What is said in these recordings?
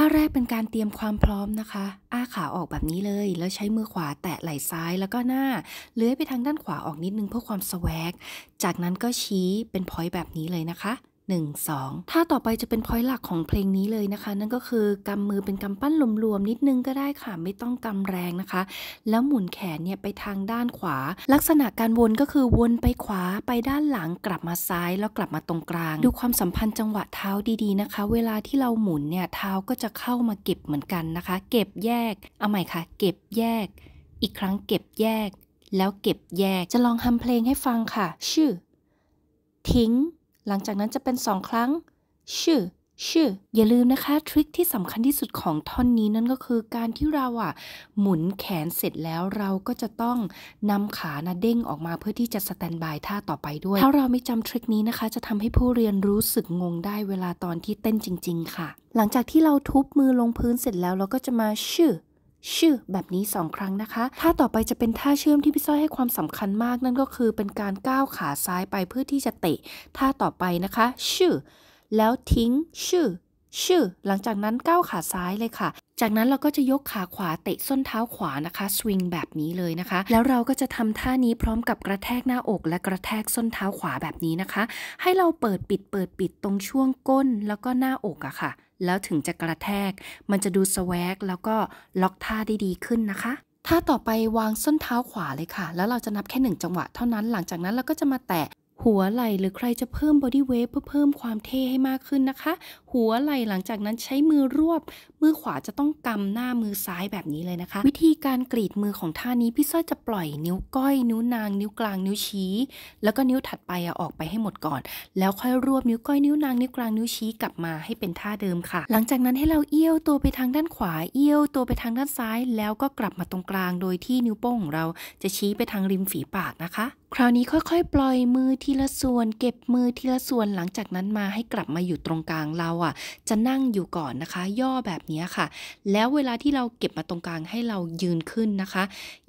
ท่าแรกเป็นการเตรียมความพร้อมนะคะอ้าขาออกแบบนี้เลย แล้วใช้มือขวาแตะไหล่ซ้ายแล้วก็หน้าเลื้อยไปทางด้านขวาออกนิดนึงเพื่อความสวกจากนั้นก็ชี้เป็นพอยต์แบบนี้เลยนะคะ1 2 ถ้าต่อไปจะเป็นพอยต์หลักของเพลงนี้เลยนะคะ นั่นก็คือกำมือเป็นกำปั้นรวมๆนิดนึงก็ได้ค่ะไม่ต้องกำแรงนะคะ แล้วหมุนแขนเนี่ยไปทางด้านขวา ลักษณะการวนก็คือวนไปขวา ไปด้านหลังกลับมาซ้ายแล้วกลับมาตรงกลาง ดูความสัมพันธ์จังหวะเท้าดีๆนะคะ เวลาที่เราหมุนเนี่ยเท้าก็จะเข้ามาเก็บเหมือนกันนะคะ เก็บแยกเอาใหม่ค่ะ เก็บแยกอีกครั้งเก็บแยก แล้วเก็บแยกจะลองทำเพลงให้ฟังค่ะชื่อทิ้งหลังจากนั้นจะเป็นสองครั้งชื่อชื่อ อย่าลืมนะคะทริคที่สำคัญที่สุดของท่อนนี้นั่นก็คือการที่เราอ่ะหมุนแขนเสร็จแล้วเราก็จะต้องนำขานะเด้ง ออกมาเพื่อที่จะสแตนบายท่าต่อไปด้วย ถ้าเราไม่จำทริคนี้นะคะจะทำให้ผู้เรียนรู้สึกงงได้เวลาตอนที่เต้นจริง ๆ ค่ะ หลังจากที่เราทุบมือลงพื้นเสร็จแล้ว เราก็จะมาชื่อชื่อแบบนี้ 2 ครั้งนะคะ ท่าต่อไปจะเป็นท่าเชื่อมที่พี่สร้อยให้ความสำคัญมาก นั่นก็คือเป็นการก้าวขาซ้ายไปเพื่อที่จะเตะท่าต่อไปนะคะชื่อแล้วทิ้งชื่อชื่อหลังจากนั้นก้าวขาซ้ายเลยค่ะ จากนั้นเราก็จะยกขาขวาเตะส้นเท้าขวานะคะสวิงแบบนี้เลยนะคะแล้วเราก็จะทำท่านี้พร้อมกับกระแทกหน้าอก และกระแทกส้นเท้าขวาแบบนี้นะคะ ให้เราเปิดปิดเปิดปิดตรงช่วงก้นแล้วก็หน้าอกอะค่ะ แล้วถึงจะกระแทก มันจะดูสวกแล้วก็ล็อกท่าได้ดีขึ้นนะคะท่าต่อไปวางส้นเท้าขวาเลยค่ะ แล้วเราจะนับแค่หนึ่งจังหวะเท่านั้น หลังจากนั้นเราก็จะมาแตะหัวไหล่หรือใครจะเพิ่มบอดี้เวฟเพื่อเพิ่มความเท่ให้มากขึ้นนะคะ หัวไหล่หลังจากนั้นใช้มือรวบ มือขวาจะต้องกำหน้ามือซ้ายแบบนี้เลยนะคะ วิธีการกรีดมือของท่านี้ พี่ส้อยจะปล่อยนิ้วก้อยนิ้วนาง นิ้วกลางนิ้วชี้แล้วก็นิ้วถัดไปอะออกไปให้หมดก่อน แล้วค่อยรวบนิ้วก้อยนิ้วนางนิ้วกลางนิ้วชี้กลับมาให้เป็นท่าเดิมค่ะ หลังจากนั้นให้เราเอี้ยวตัวไปทางด้านขวา เอี้ยวตัวไปทางด้านซ้าย แล้วก็กลับมาตรงกลางโดยที่นิ้วโป้งของเราจะชี้ไปทางริมฝีปากนะคะ คราวนี้ค่อยๆ ปล่อยมือททีละส่วนเก็บมือทีละส่วนหลังจากนั้นมาให้กลับมาอยู่ตรงกลางเราอ่ะ จะนั่งอยู่ก่อนนะคะ ย่อแบบนี้ค่ะ แล้วเวลาที่เราเก็บมาตรงกลางให้เรายืนขึ้นนะคะ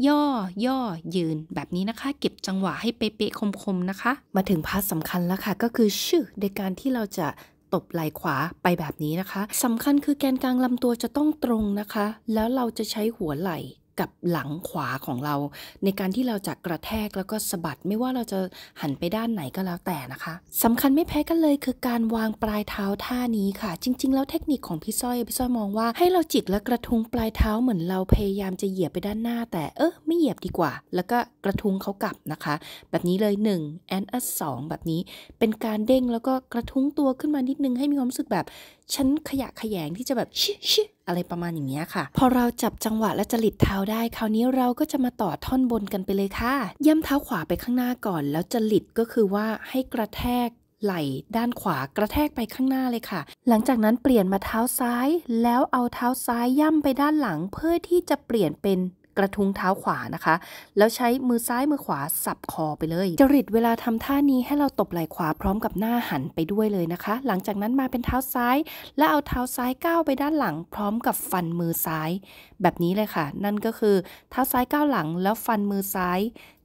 ย่อย่อยืนแบบนี้นะคะ เก็บจังหวะให้เป๊ะๆคมๆนะคะ มาถึงพาร์ทสำคัญแล้วค่ะ ก็คือชื่อในการที่เราจะตบไหล่ขวาไปแบบนี้นะคะสำคัญคือแกนกลางลำตัวจะต้องตรงนะคะ แล้วเราจะใช้หัวไหล่กับหลังขวาของเรา ในการที่เราจะกระแทกแล้วก็สะบัดไม่ว่าเราจะหันไปด้านไหนก็แล้วแต่นะคะสำคัญไม่แพ้กันเลยคือการวางปลายเท้าท่านี้ค่ะ จริง ๆ แล้วเทคนิคของพี่ส้อยพี่ส้อยมองว่าให้เราจิกและกระทุงปลายเท้าเหมือนเราพยายามจะเหยียบไปด้านหน้า แต่เออไม่เหยียบดีกว่า แล้วก็กระทุงเขากลับนะคะ แบบนี้เลย1 and a 2แบบนี้ เป็นการเด้งแล้วก็กระทุงตัวขึ้นมานิดนึงให้มีความรู้สึกแบบฉันขยะขยงที่จะแบบชิชิอะไรประมาณอย่างเงี้ยค่ะ พอเราจับจังหวะและจริตเท้าได้ คราวนี้เราก็จะมาต่อท่อนบนกันไปเลยค่ะย่ำเท้าขวาไปข้างหน้าก่อน แล้วจริตก็คือว่าให้กระแทกไหล่ ด้านขวา กระแทกไปข้างหน้าเลยค่ะ หลังจากนั้นเปลี่ยนมาเท้าซ้าย แล้วเอาเท้าซ้ายย่ำไปด้านหลัง เพื่อที่จะเปลี่ยนเป็นกระทุ้งเท้าขวานะคะ แล้วใช้มือซ้ายมือขวาสับคอไปเลยจริตเวลาทำท่านี้ ให้เราตบไหล่ขวาพร้อมกับหน้าหันไปด้วยเลยนะคะ หลังจากนั้นมาเป็นเท้าซ้าย แล้วเอาเท้าซ้ายก้าวไปด้านหลัง พร้อมกับฟันมือซ้าย แบบนี้เลยค่ะ นั่นก็คือเท้าซ้ายก้าวหลัง แล้วฟันมือซ้าย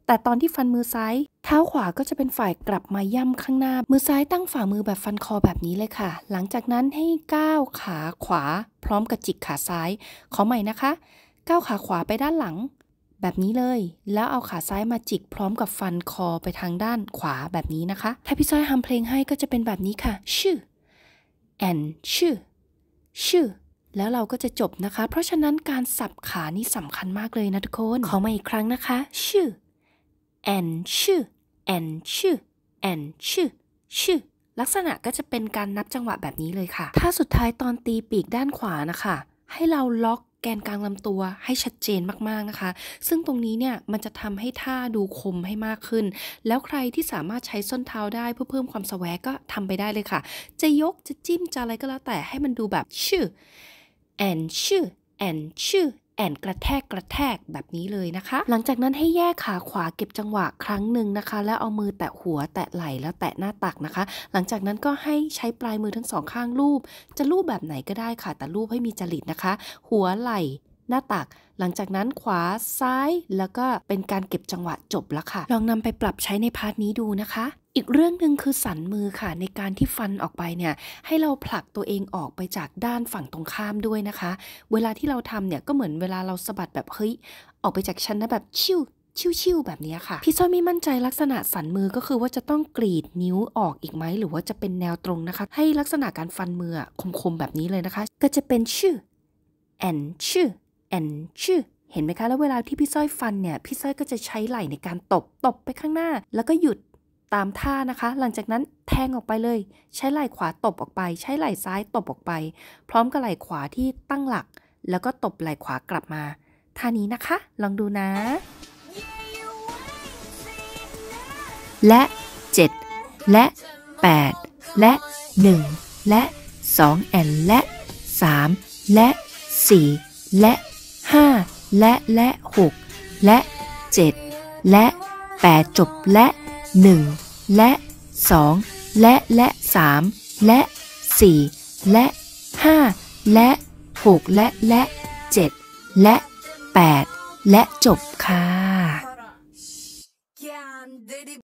แต่ตอนที่ฟันมือซ้าย เท้าขวาก็จะเป็นฝ่ายกลับมาย่ำข้างหน้ามือซ้ายตั้งฝ่ามือแบบฟันคอแบบนี้เลยค่ะ หลังจากนั้นให้ก้าวขาขวาพร้อมกับจิกขาซ้ายขอใหม่นะคะก้าวขาขวาไปด้านหลังแบบนี้เลย แล้วเอาขาซ้ายมาจิกพร้อมกับฟันคอไปทางด้านขวาแบบนี้นะคะ ถ้าพี่ซอยทำเพลงให้ก็จะเป็นแบบนี้ค่ะชื่อ and ชื่อชื่อแล้วเราก็จะจบนะคะ เพราะฉะนั้นการสับขานี่สำคัญมากเลยนะทุกคน ขอมาอีกครั้งนะคะชื่อ and ชื่อ and ชื่อ and ชื่อชื่อลักษณะก็จะเป็นการนับจังหวะแบบนี้เลยค่ะ ถ้าสุดท้ายตอนตีปีกด้านขวานะคะ ให้เราล็อกแกนกลางลำตัวให้ชัดเจนมากๆนะคะ ซึ่งตรงนี้เนี่ย มันจะทำให้ท่าดูคมให้มากขึ้น แล้วใครที่สามารถใช้ส้นเท้าได้เพื่อเพิ่มความสแวกก็ทำไปได้เลยค่ะ จะยก จะจิ้ม จะอะไรก็แล้ว แต่ให้มันดูแบบชื่อ and ชื่อ and ชื่อแอนกระแทกกระแทกแบบนี้เลยนะคะ หลังจากนั้นให้แยกขาขวาเก็บจังหวะครั้งหนึ่งนะคะ แล้วเอามือแตะหัวแตะไหล่แล้วแตะหน้าตักนะคะ หลังจากนั้นก็ให้ใช้ปลายมือทั้งสองข้างลูบ จะลูบแบบไหนก็ได้ค่ะ แต่ลูบให้มีจริตนะคะ หัวไหล่หน้าตักหลังจากนั้นขวาซ้ายแล้วก็เป็นการเก็บจังหวะจบแล้วค่ะ ลองนำไปปรับใช้ในพาร์ทนี้ดูนะคะ อีกเรื่องหนึ่งคือสันมือค่ะในการที่ฟันออกไปเนี่ยให้เราผลักตัวเองออกไปจากด้านฝั่งตรงข้ามด้วยนะคะ เวลาที่เราทำเนี่ยก็เหมือนเวลาเราสะบัดแบบ เฮ้ย ออกไปจากชั้นนะแบบชิวชิววแบบนี้ค่ะ พี่ซ้มไม่มั่นใจลักษณะสันมือก็คือว่าจะต้องกรีดนิ้วออกอีกไหมหรือว่าจะเป็นแนวตรงนะคะ ให้ลักษณะการฟันมือคมๆแบบนี้เลยนะคะ ก็จะเป็นชื่อ and ชื่อ and ชื่อเห็นไหมคะแล้วเวลาที่พี่สร้อยฟันเนี่ย พี่สร้อยก็จะใช้ไหล่ในการตบตบไปข้างหน้า แล้วก็หยุดตามท่านะคะ หลังจากนั้นแทงออกไปเลยใช้ไหล่ขวาตบออกไป ใช้ไหล่ซ้ายตบออกไป พร้อมกับไหล่ขวาที่ตั้งหลัก แล้วก็ตบไหล่ขวากลับมา ท่านี้นะคะ ลองดูนะ และ 7 และ 8 และ 1 และ 2แอนและ 3 และ 4 และ5และและ 6 และ 7 และ8จบและ1 และ 2 และและ3และ 4 และ 5 และ 6 และและ7และ 8 และจบค่ะ